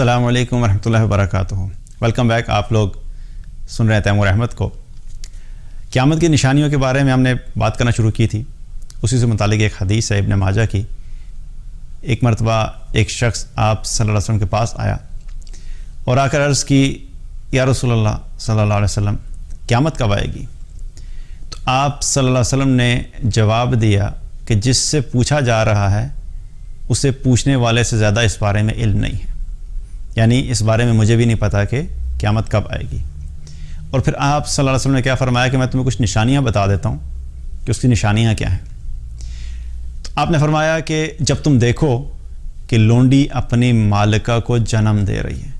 अल्लाम वरहमल work welcome back आप लोग सुन रहे हैं तैमूर अहमद को क़्यामत की निशानियों के बारे में हमने बात करना शुरू की थी उसी से मुतलिक एक हदीस है इबन माजा की एक मरतबा एक शख्स आप सल्लल्लाहु वसम के पास आया और आकर अर्ज़ की या रसोल्ला सल्ला वसम क़्यामत कब आएगी तो आप सल्ला वसम ने जवाब दिया कि जिससे पूछा जा रहा है उसे पूछने वाले से ज़्यादा इस बारे में इल्म नहीं है यानी इस बारे में मुझे भी नहीं पता कि क़्यामत कब आएगी और फिर आप सल्लल्लाहु अलैहि वसल्लम ने क्या फरमाया कि मैं तुम्हें कुछ निशानियाँ बता देता हूँ कि उसकी निशानियाँ क्या हैं तो आपने फरमाया कि जब तुम देखो कि लोंडी अपनी मालिका को जन्म दे रही है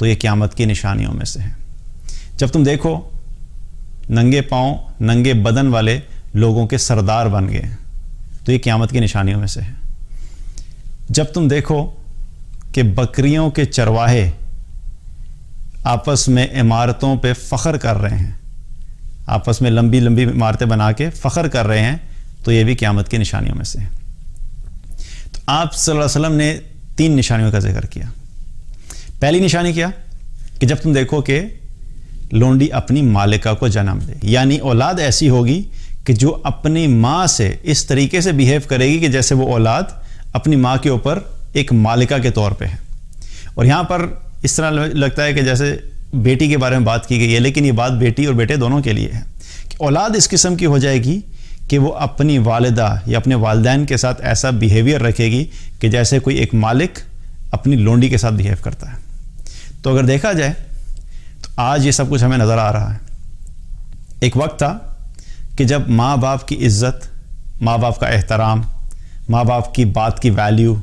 तो ये क़्यामत की निशानियों में से है जब तुम देखो नंगे पाँव नंगे बदन वाले लोगों के सरदार बन गए तो ये क़्यामत की निशानियों में से है जब तुम देखो कि बकरियों के चरवाहे आपस में इमारतों पे फ़ख्र कर रहे हैं आपस में लंबी लंबी इमारतें बना के फ़ख्र कर रहे हैं तो ये भी क़्यामत की निशानियों में से है तो आप वसल्लम ने तीन निशानियों का जिक्र किया पहली निशानी क्या कि जब तुम देखो कि लोंडी अपनी मालिका को जन्म दे यानी औलाद ऐसी होगी कि जो अपनी माँ से इस तरीके से बिहेव करेगी कि जैसे वो औलाद अपनी माँ के ऊपर एक मालिका के तौर पे है और यहाँ पर इस तरह लगता है कि जैसे बेटी के बारे में बात की गई है लेकिन ये बात बेटी और बेटे दोनों के लिए है कि औलाद इस किस्म की हो जाएगी कि वो अपनी वालदा या अपने वालदेन के साथ ऐसा बिहेवियर रखेगी कि जैसे कोई एक मालिक अपनी लोंडी के साथ बिहेव करता है तो अगर देखा जाए तो आज ये सब कुछ हमें नज़र आ रहा है एक वक्त था कि जब माँ बाप की इज़्ज़त माँ बाप का एहतराम माँ बाप की बात की वैल्यू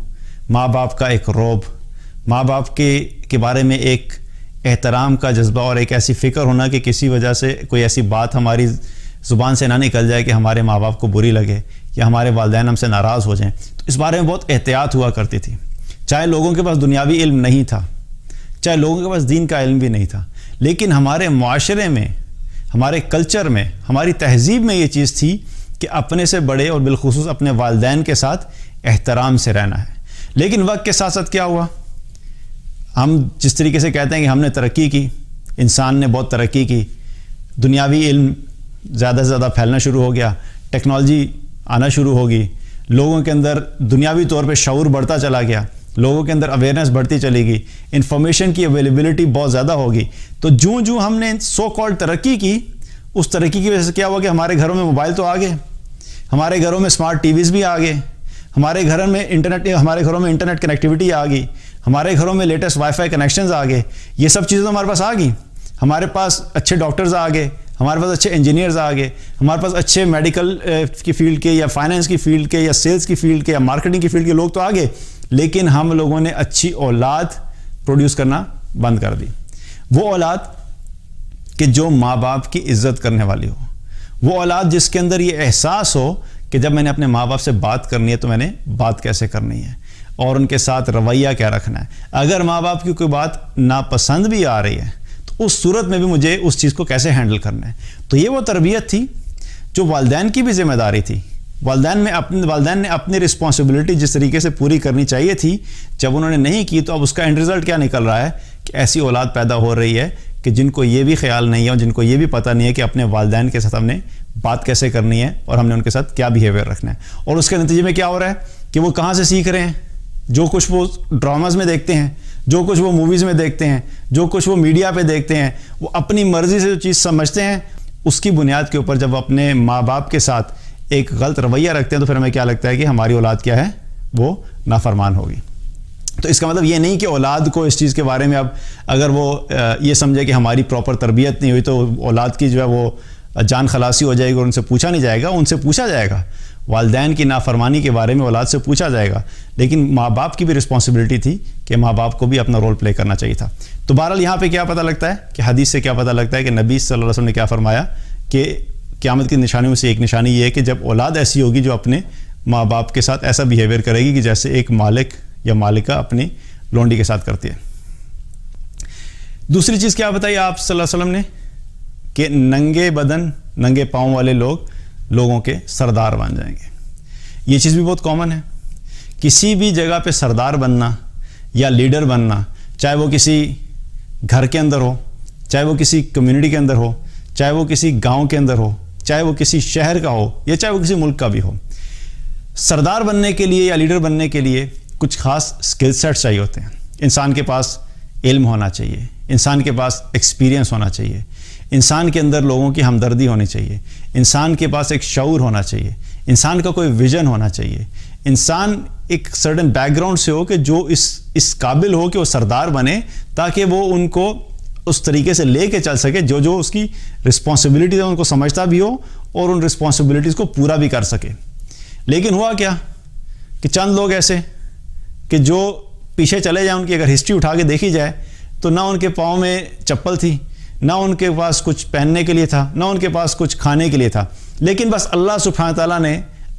माँ बाप का एक रोब माँ बाप के के बारे में एक एहतराम का जज्बा और एक ऐसी फ़िक्र होना कि किसी वजह से कोई ऐसी बात हमारी ज़ुबान से ना निकल जाए कि हमारे माँ बाप को बुरी लगे या हमारे वालदे हमसे नाराज़ हो जाएं तो इस बारे में बहुत एहतियात हुआ करती थी चाहे लोगों के पास दुनियावी इल्म नहीं था चाहे लोगों के पास दीन का इल्म भी नहीं था लेकिन हमारे माशरे में हमारे कल्चर में हमारी तहजीब में ये चीज़ थी कि अपने से बड़े और बिलखसूस अपने वालदान के साथ एहतराम से रहना है लेकिन वक्त के साथ साथ क्या हुआ हम जिस तरीके से कहते हैं कि हमने तरक्की की इंसान ने बहुत तरक्की की दुनियावी इल्म ज़्यादा से ज़्यादा फैलना शुरू हो गया टेक्नोलॉजी आना शुरू होगी लोगों के अंदर दुनियावी तौर पे शौर बढ़ता चला गया लोगों के अंदर अवेयरनेस बढ़ती चलेगी इन्फॉर्मेशन की अवेलेबिलिटी बहुत ज़्यादा होगी तो जूँ जूँ हमने सो कॉल्ड तरक्की की उस तरक्की की वजह से क्या हुआ कि हमारे घरों में मोबाइल तो आ गए हमारे घरों में स्मार्ट टीवीज़ भी आ गए हमारे घर में इंटरनेट हमारे घरों में इंटरनेट कनेक्टिविटी आ गई हमारे घरों में लेटेस्ट वाईफाई कनेक्शंस आ गए ये सब चीज़ें तो हमारे पास आ गई हमारे पास अच्छे डॉक्टर्स आ गए हमारे पास अच्छे इंजीनियर्स आ गए हमारे पास अच्छे मेडिकल की फील्ड के या फाइनेंस की फील्ड के या सेल्स की फील्ड के या मार्केटिंग की फील्ड के लोग तो आ गए लेकिन हम लोगों ने अच्छी औलाद प्रोड्यूस करना बंद कर दी वो औलाद कि जो माँ बाप की इज्जत करने वाली हो वो औलाद जिसके अंदर ये एहसास हो कि जब मैंने अपने माँ बाप से बात करनी है तो मैंने बात कैसे करनी है और उनके साथ रवैया क्या रखना है अगर माँ बाप की कोई बात नापसंद भी आ रही है तो उस सूरत में भी मुझे उस चीज़ को कैसे हैंडल करना है तो ये वो तरबियत थी जो वालदेन की भी जिम्मेदारी थी वालदेन में अपने वालदेन ने अपनी रिस्पॉन्सिबिलिटी जिस तरीके से पूरी करनी चाहिए थी जब उन्होंने नहीं की तो अब उसका एंड रिज़ल्ट क्या निकल रहा है कि ऐसी औलाद पैदा हो रही है कि जिनको ये भी ख्याल नहीं है और जिनको ये भी पता नहीं है कि अपने वालदेन के साथ हमने बात कैसे करनी है और हमने उनके साथ क्या बिहेवियर रखना है और उसके नतीजे में क्या हो रहा है कि वो कहाँ से सीख रहे हैं जो कुछ वो ड्रामाज में देखते हैं जो कुछ वो मूवीज़ में देखते हैं जो कुछ वो मीडिया पर देखते हैं वो अपनी मर्ज़ी से जो चीज़ समझते हैं उसकी बुनियाद के ऊपर जब अपने माँ बाप के साथ एक गलत रवैया रखते हैं तो फिर हमें क्या लगता है कि हमारी औलाद क्या है वो नाफरमान होगी तो इसका मतलब ये नहीं कि औलाद को इस चीज़ के बारे में अब अगर वो ये समझे कि हमारी प्रॉपर तरबियत नहीं हुई तो औलाद की जो है वो जान खलासी हो जाएगी और उनसे पूछा नहीं जाएगा उनसे पूछा जाएगा वालदेन की नाफरमानी के बारे में औलाद से पूछा जाएगा लेकिन माँ बाप की भी रिस्पॉन्सिबिलिटी थी कि माँ बाप को भी अपना रोल प्ले करना चाहिए था तो बहरहाल यहाँ पे क्या पता लगता है कि हदीस से क्या पता लगता है कि नबी सल्लल्लाहु अलैहि वसल्लम ने क्या फरमाया कि क़्यामत की निशानियों से एक निशानी ये है कि जब औलाद ऐसी होगी जो अपने माँ बाप के साथ ऐसा बिहेवियर करेगी कि जैसे एक मालिक या मालिका अपनी लौंडी के साथ करती है दूसरी चीज़ क्या बताई आप सल्लल्लाहु अलैहि वसल्लम ने कि नंगे बदन नंगे पाँव वाले लोग लोगों के सरदार बन जाएंगे ये चीज़ भी बहुत कॉमन है किसी भी जगह पे सरदार बनना या लीडर बनना चाहे वो किसी घर के अंदर हो चाहे वो किसी कम्युनिटी के अंदर हो चाहे वो किसी गांव के अंदर हो चाहे वो किसी शहर का हो या चाहे वो किसी मुल्क का भी हो सरदार बनने के लिए या लीडर बनने के लिए कुछ खास स्किल सेट्स चाहिए होते हैं इंसान के पास इल्म होना चाहिए इंसान के पास एक्सपीरियंस होना चाहिए इंसान के अंदर लोगों की हमदर्दी होनी चाहिए इंसान के पास एक शौर होना चाहिए इंसान का कोई विजन होना चाहिए इंसान एक सर्टन बैकग्राउंड से हो कि जो इस इस काबिल हो कि वो सरदार बने ताकि वो उनको उस तरीके से ले कर चल सके जो जो उसकी रिस्पॉन्सिबिलिटीज़ है उनको समझता भी हो और उन रिस्पॉन्सिबिलिटीज़ को पूरा भी कर सके लेकिन हुआ क्या कि चंद लोग ऐसे कि जो पीछे चले जाए उनकी अगर हिस्ट्री उठा के देखी जाए तो ना उनके पाँव में चप्पल थी ना उनके पास कुछ पहनने के लिए था ना उनके पास कुछ खाने के लिए था लेकिन बस अल्लाह सुफान तला ने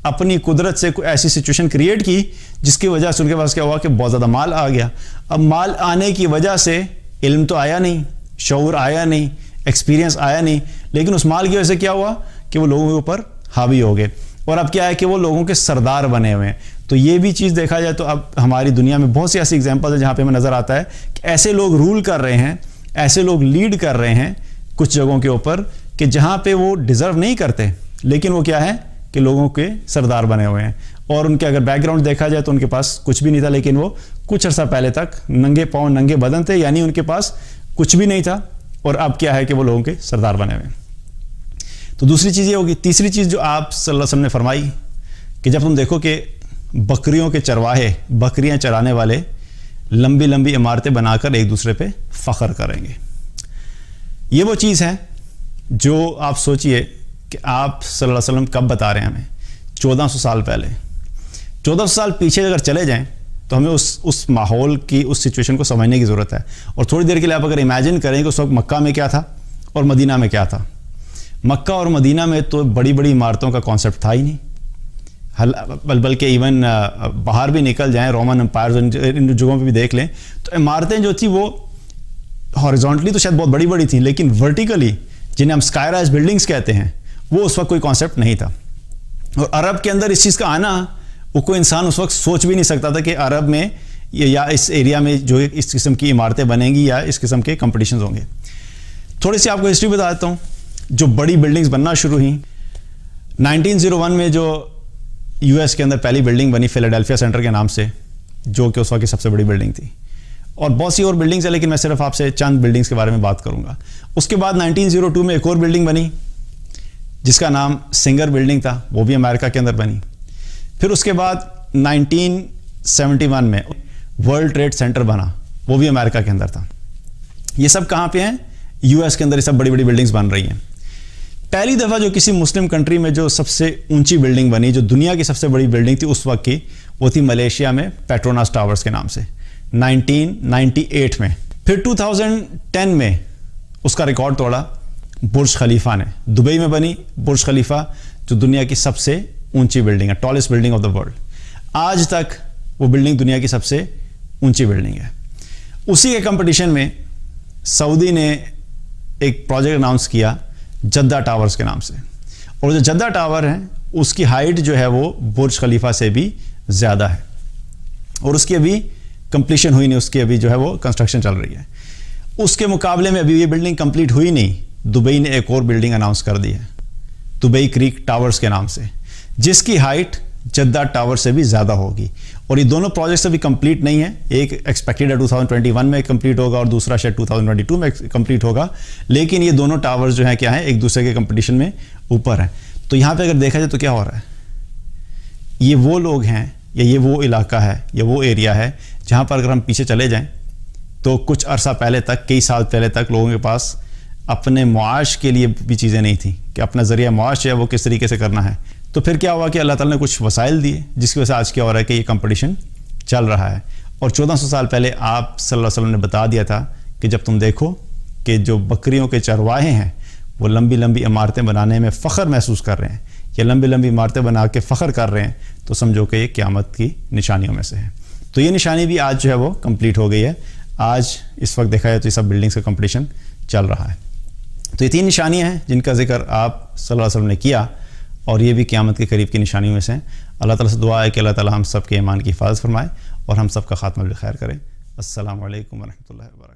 अपनी कुदरत से कोई ऐसी सिचुएशन क्रिएट की जिसकी वजह से उनके पास क्या हुआ कि बहुत ज़्यादा माल आ गया अब माल आने की वजह से इल्म तो आया नहीं शौर आया नहीं एक्सपीरियंस आया नहीं लेकिन उस माल की वजह से क्या हुआ कि वो लोगों के ऊपर हावी हो गए और अब क्या है कि वो लोगों के सरदार बने हुए हैं तो ये भी चीज़ देखा जाए तो अब हमारी दुनिया में बहुत सी ऐसी एग्जाम्पल है जहाँ पर हमें नज़र आता है कि ऐसे लोग रूल कर रहे हैं ऐसे लोग लीड कर रहे हैं कुछ जगहों के ऊपर कि जहाँ पर वो डिज़र्व नहीं करते लेकिन वो क्या है कि लोगों के सरदार बने हुए हैं और उनके अगर बैकग्राउंड देखा जाए तो उनके पास कुछ भी नहीं था लेकिन वो कुछ अर्सा पहले तक नंगे पाँव नंगे बदन थे यानी उनके पास कुछ भी नहीं था और अब क्या है कि वो लोगों के सरदार बने हुए हैं तो दूसरी चीज़ ये होगी तीसरी चीज़ जो आप सल्लम ने फरमाई कि जब तुम देखो कि बकरियों के चरवाहे बकरियाँ चराने वाले लंबी लंबी इमारतें बनाकर एक दूसरे पे फ़ख्र करेंगे ये वो चीज़ है जो आप सोचिए कि आप सल्लल्लाहु अलैहि वसल्लम कब बता रहे हैं हमें सौ साल पहले सौ साल पीछे अगर चले जाएं तो हमें उस उस माहौल की उस सिचुएशन को समझने की ज़रूरत है और थोड़ी देर के लिए आप अगर इमेजिन करें कि उस वक्त मक्का में क्या था और मदीना में क्या था मक्का और मदीना में तो बड़ी बड़ी इमारतों का कॉन्सेप्ट था ही नहीं हल बल्कि इवन बाहर भी निकल जाएं रोमन अम्पायर इन जगहों पे भी देख लें तो इमारतें जो थी वो हॉरिजॉन्टली तो शायद बहुत बड़ी बड़ी थी लेकिन वर्टिकली जिन्हें हम स्काईराइज बिल्डिंग्स कहते हैं वो उस वक्त कोई कॉन्सेप्ट नहीं था और अरब के अंदर इस चीज़ का आना वो कोई इंसान उस वक्त सोच भी नहीं सकता था कि अरब में या इस एरिया में जो इस किस्म की इमारतें बनेंगी या इस किस्म के कंपटीशन होंगे थोड़ी सी आपको हिस्ट्री बता देता हूँ जो बड़ी बिल्डिंग्स बनना शुरू हुई 1901 में जो यूएस के अंदर पहली बिल्डिंग बनी फिलाडेल्फिया सेंटर के नाम से जो कि उस वक्त की सबसे बड़ी बिल्डिंग थी और बहुत सी और बिल्डिंग्स है लेकिन मैं सिर्फ आपसे चंद बिल्डिंग्स के बारे में बात करूंगा उसके बाद 1902 में एक और बिल्डिंग बनी जिसका नाम सिंगर बिल्डिंग था वो भी अमेरिका के अंदर बनी फिर उसके बाद 1971 में वर्ल्ड ट्रेड सेंटर बना वो भी अमेरिका के अंदर था ये सब कहाँ पे हैं यूएस के अंदर ये सब बड़ी बड़ी बिल्डिंग्स बन रही हैं पहली दफ़ा जो किसी मुस्लिम कंट्री में जो सबसे ऊंची बिल्डिंग बनी जो दुनिया की सबसे बड़ी बिल्डिंग थी उस वक्त की वो थी मलेशिया में पेट्रोनास टावर्स के नाम से 1998 में फिर 2010 में उसका रिकॉर्ड तोड़ा बुर्ज खलीफा ने दुबई में बनी बुर्ज खलीफा जो दुनिया की सबसे ऊंची बिल्डिंग है tallest building of the world आज तक वो बिल्डिंग दुनिया की सबसे ऊंची बिल्डिंग है उसी के कंपटीशन में सऊदी ने एक प्रोजेक्ट अनाउंस किया जद्दा टावर्स के नाम से और जो जद्दा टावर है उसकी हाइट जो है वो बुर्ज खलीफा से भी ज़्यादा है और उसकी अभी कंप्लीशन हुई नहीं उसकी अभी जो है वो कंस्ट्रक्शन चल रही है उसके मुकाबले में अभी ये बिल्डिंग कंप्लीट हुई नहीं दुबई ने एक और बिल्डिंग अनाउंस कर दी है दुबई क्रीक टावर्स के नाम से जिसकी हाइट जद्दा टावर से भी ज़्यादा होगी और ये दोनों प्रोजेक्ट्स अभी कंप्लीट नहीं है एक एक्सपेक्टेड है 2021 में कंप्लीट होगा और दूसरा शायद 2022 में कंप्लीट होगा लेकिन ये दोनों टावर्स जो है क्या है एक दूसरे के कंपटीशन में ऊपर हैं तो यहाँ पे अगर देखा जाए तो क्या हो रहा है ये वो लोग हैं या ये वो इलाका है या वो एरिया है जहाँ पर अगर हम पीछे चले जाएँ तो कुछ अरसा पहले तक कई साल पहले तक लोगों के पास अपने मुआश के लिए भी चीज़ें नहीं थी कि अपना ज़रिया मुआश है वो किस तरीके से करना है तो फिर क्या हुआ कि अल्लाह ताला ने कुछ वसाइल दिए जिसकी वजह से आज क्या हो रहा है कि ये कंपटीशन चल रहा है और 1400 साल पहले आप सल्लल्लाहु अलैहि वसल्लम ने बता दिया था कि जब तुम देखो कि जो बकरियों के चरवाहे हैं वो लंबी लंबी इमारतें बनाने में फ़ख्र महसूस कर रहे हैं या लंबी लंबी इमारतें बना के फ़ख्र कर रहे हैं तो समझो कि ये क़्यामत की निशानियों में से है तो ये निशानी भी आज जो है वो कम्प्लीट हो गई है आज इस वक्त देखा जाए तो ये सब बिल्डिंग्स का कम्पटिशन चल रहा है तो ये तीन निशानियाँ हैं जिनका जिक्र आप सल्लल्लाहु अलैहि वसल्लम ने किया और ये भी क़्यामत के करीब की निशानियों में से हैं अल्लाह ताला से दुआ है कि अल्लाह ताला हम सब के ईमान की हिफाजत फरमाए और हम सब का खात्मा भी खैर करें असल वरहमल वर्क